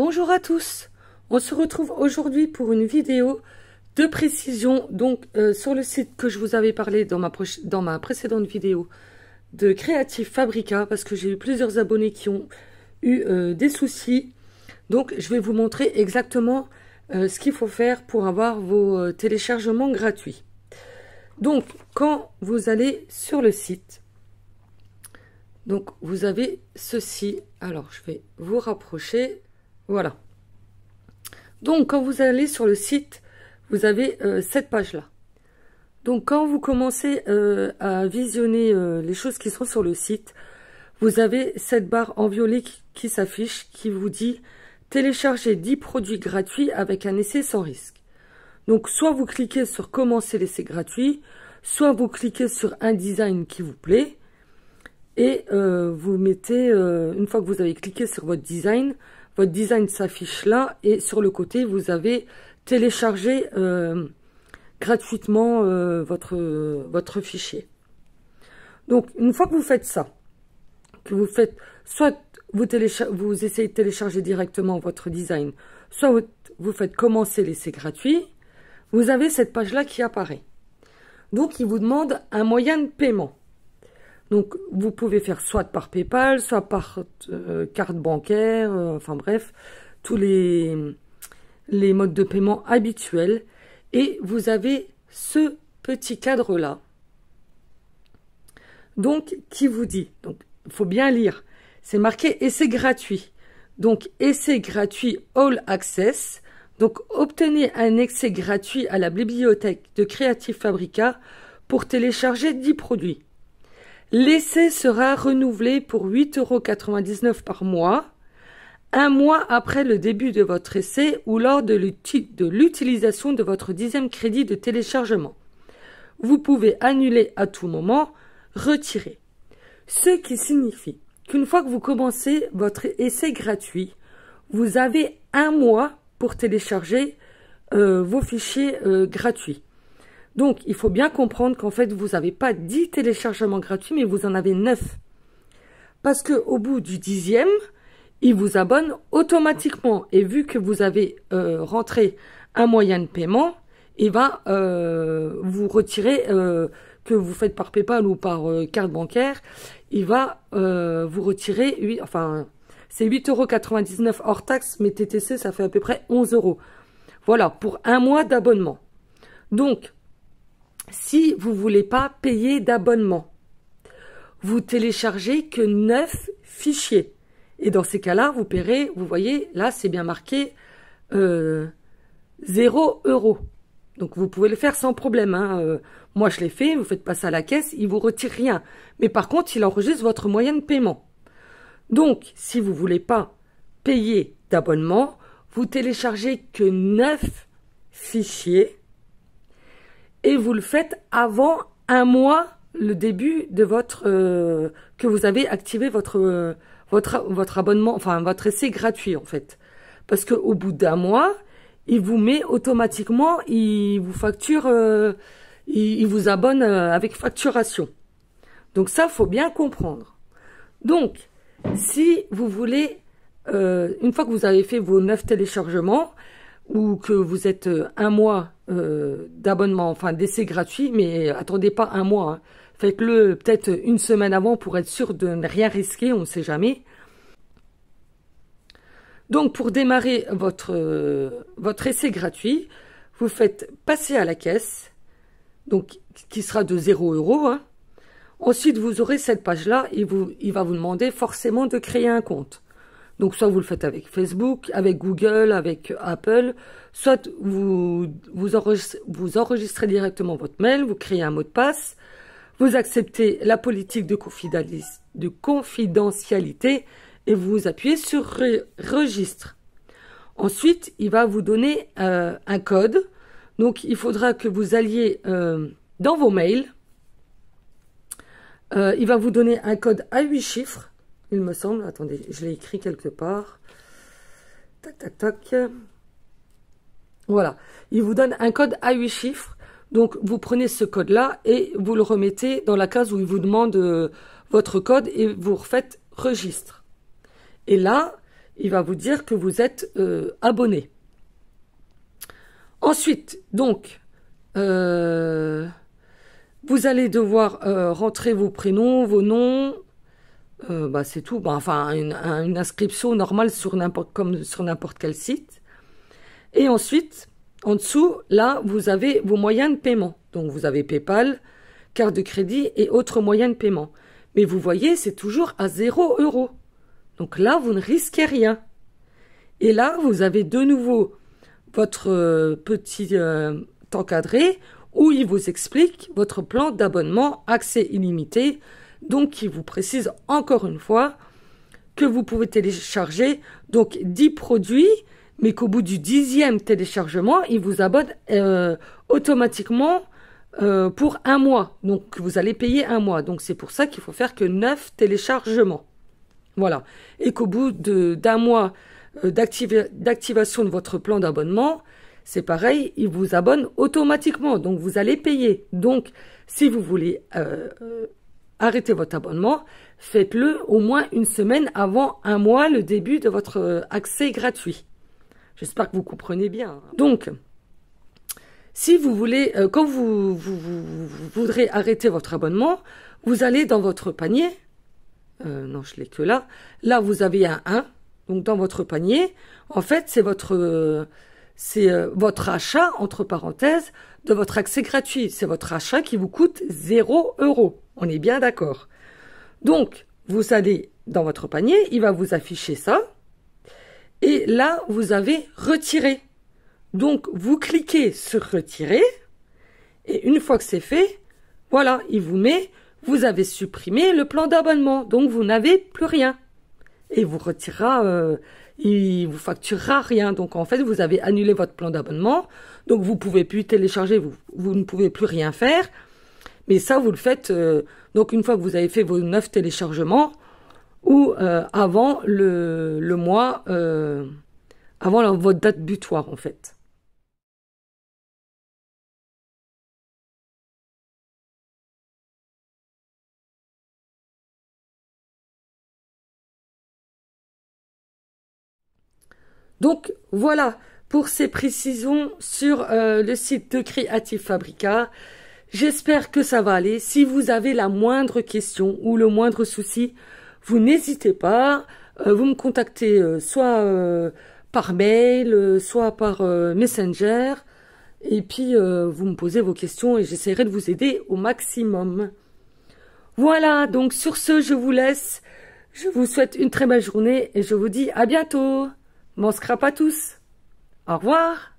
Bonjour à tous, on se retrouve aujourd'hui pour une vidéo de précision donc euh, sur le site que je vous avais parlé dans ma, dans ma précédente vidéo de Creative Fabrica parce que j'ai eu plusieurs abonnés qui ont eu euh, des soucis. Donc je vais vous montrer exactement euh, ce qu'il faut faire pour avoir vos téléchargements gratuits. Donc quand vous allez sur le site, donc vous avez ceci. Alors je vais vous rapprocher. Voilà. Donc, quand vous allez sur le site, vous avez euh, cette page-là. Donc, quand vous commencez euh, à visionner euh, les choses qui sont sur le site, vous avez cette barre en violet qui, s'affiche, qui vous dit « Télécharger 10 produits gratuits avec un essai sans risque ». Donc, soit vous cliquez sur « Commencer l'essai gratuit », soit vous cliquez sur un design qui vous plaît, et vous mettez, une fois que vous avez cliqué sur votre design, votre design s'affiche là et sur le côté vous avez téléchargé euh, gratuitement euh, votre, votre fichier. Donc une fois que vous faites ça, que vous faites soit vous, essayez de télécharger directement votre design, soit vous faites commencer l'essai gratuit, vous avez cette page là qui apparaît. Donc il vous demande un moyen de paiement. Donc, vous pouvez faire soit par PayPal, soit par euh, carte bancaire, euh, enfin bref, tous les, les modes de paiement habituels. Et vous avez ce petit cadre-là, donc qui vous dit, donc il faut bien lire, c'est marqué Essai gratuit. Donc essai gratuit All Access. Donc obtenez un accès gratuit à la bibliothèque de Creative Fabrica pour télécharger 10 produits. L'essai sera renouvelé pour 8,99 euros par mois, un mois après le début de votre essai ou lors de l'utilisation de votre dixième crédit de téléchargement. Vous pouvez annuler à tout moment, retirer. Ce qui signifie qu'une fois que vous commencez votre essai gratuit, vous avez un mois pour télécharger euh, vos fichiers euh, gratuits. Donc, il faut bien comprendre qu'en fait, vous n'avez pas 10 téléchargements gratuits, mais vous en avez 9. Parce que au bout du dixième, il vous abonne automatiquement. Et vu que vous avez euh, rentré un moyen de paiement, il va euh, vous retirer, euh, que vous faites par PayPal ou par carte bancaire, il va vous retirer, 8, enfin, c'est quatre-vingt-dix-neuf hors taxe, mais TTC, ça fait à peu près 11 euros. Voilà, pour un mois d'abonnement. Donc, si vous voulez pas payer d'abonnement. Vous téléchargez que 9 fichiers. Et dans ces cas-là, vous paierez, vous voyez, là c'est bien marqué euh, 0 euros. Donc vous pouvez le faire sans problème. Hein. Euh, moi je l'ai fait, vous faites passer à la caisse, il vous retire rien. Mais par contre, il enregistre votre moyen de paiement. Donc, si vous voulez pas payer d'abonnement, vous téléchargez que 9 fichiers et vous le faites avant un mois le début de votre euh, que vous avez activé votre euh, votre votre abonnement enfin votre essai gratuit en fait parce que au bout d'un mois il vous met automatiquement il vous facture euh, il, vous abonne avec facturation donc ça faut bien comprendre donc si vous voulez une fois que vous avez fait vos neuf téléchargements ou que vous êtes euh, un mois euh, d'abonnement, enfin d'essai gratuit, mais attendez pas un mois. Hein. Faites-le peut-être une semaine avant pour être sûr de ne rien risquer, on ne sait jamais. Donc pour démarrer votre, euh, votre essai gratuit, vous faites passer à la caisse, donc qui sera de 0 euros. Hein. Ensuite, vous aurez cette page-là et vous, il va vous demander forcément de créer un compte. Donc soit vous le faites avec Facebook, avec Google, avec Apple, soit vous, vous, enregistrez, directement votre mail, vous créez un mot de passe, vous acceptez la politique de, confidentialité et vous appuyez sur registre. Ensuite, il va vous donner euh, un code. Donc, il faudra que vous alliez euh, dans vos mails. Euh, il va vous donner un code à 8 chiffres il me semble. Attendez, je l'ai écrit quelque part. Tac, tac, tac. Voilà. Il vous donne un code à huit chiffres. Donc, vous prenez ce code-là et vous le remettez dans la case où il vous demande euh, votre code et vous refaites registre. Et là, il va vous dire que vous êtes euh, abonné. Ensuite, donc, euh, vous allez devoir rentrer vos prénoms, vos noms, euh, bah, c'est tout. Bah, enfin, une, inscription normale sur n'importe comme sur n'importe quel site. Et ensuite, en dessous, là, vous avez vos moyens de paiement. Donc, vous avez PayPal, carte de crédit et autres moyens de paiement. Mais vous voyez, c'est toujours à zéro euros. Donc là, vous ne risquez rien. Et là, vous avez de nouveau votre euh, petit euh, encadré où il vous explique votre plan d'abonnement accès illimité donc il vous précise encore une fois que vous pouvez télécharger donc 10 produits, mais qu'au bout du dixième téléchargement, il vous abonne euh, automatiquement euh, pour un mois. Donc vous allez payer un mois. Donc c'est pour ça qu'il faut faire que 9 téléchargements. Voilà. Et qu'au bout d'un mois euh, d'activation de votre plan d'abonnement, c'est pareil, il vous abonne automatiquement. Donc vous allez payer. Donc si vous voulez arrêtez votre abonnement, faites-le au moins une semaine avant un mois le début de votre euh, accès gratuit. J'espère que vous comprenez bien. Donc, si vous voulez, euh, quand vous, voudrez arrêter votre abonnement, vous allez dans votre panier. Euh, non, je l'ai que là. Là, vous avez un 1. Donc, dans votre panier, en fait, c'est votre... c'est votre achat, entre parenthèses, de votre accès gratuit. C'est votre achat qui vous coûte 0 euros. On est bien d'accord. Donc, vous allez dans votre panier, il va vous afficher ça. Et là, vous avez retiré. Donc, vous cliquez sur retirer. Et une fois que c'est fait, voilà, il vous met, vous avez supprimé le plan d'abonnement. Donc, vous n'avez plus rien. Et vous retirera, euh, il vous facturera rien. Donc, en fait, vous avez annulé votre plan d'abonnement. Donc, vous pouvez plus télécharger, vous, vous ne pouvez plus rien faire. Mais ça, vous le faites euh, donc une fois que vous avez fait vos neuf téléchargements ou euh, avant le, le mois, euh, avant votre date butoir en fait. Donc voilà pour ces précisions sur le site de Creative Fabrica. J'espère que ça va aller. Si vous avez la moindre question ou le moindre souci, vous n'hésitez pas. Euh, vous me contactez euh, euh, soit par mail, soit par Messenger. Et puis, vous me posez vos questions et j'essaierai de vous aider au maximum. Voilà, donc sur ce, je vous laisse. Je vous souhaite une très belle journée et je vous dis à bientôt. Mon scrap à tous. Au revoir.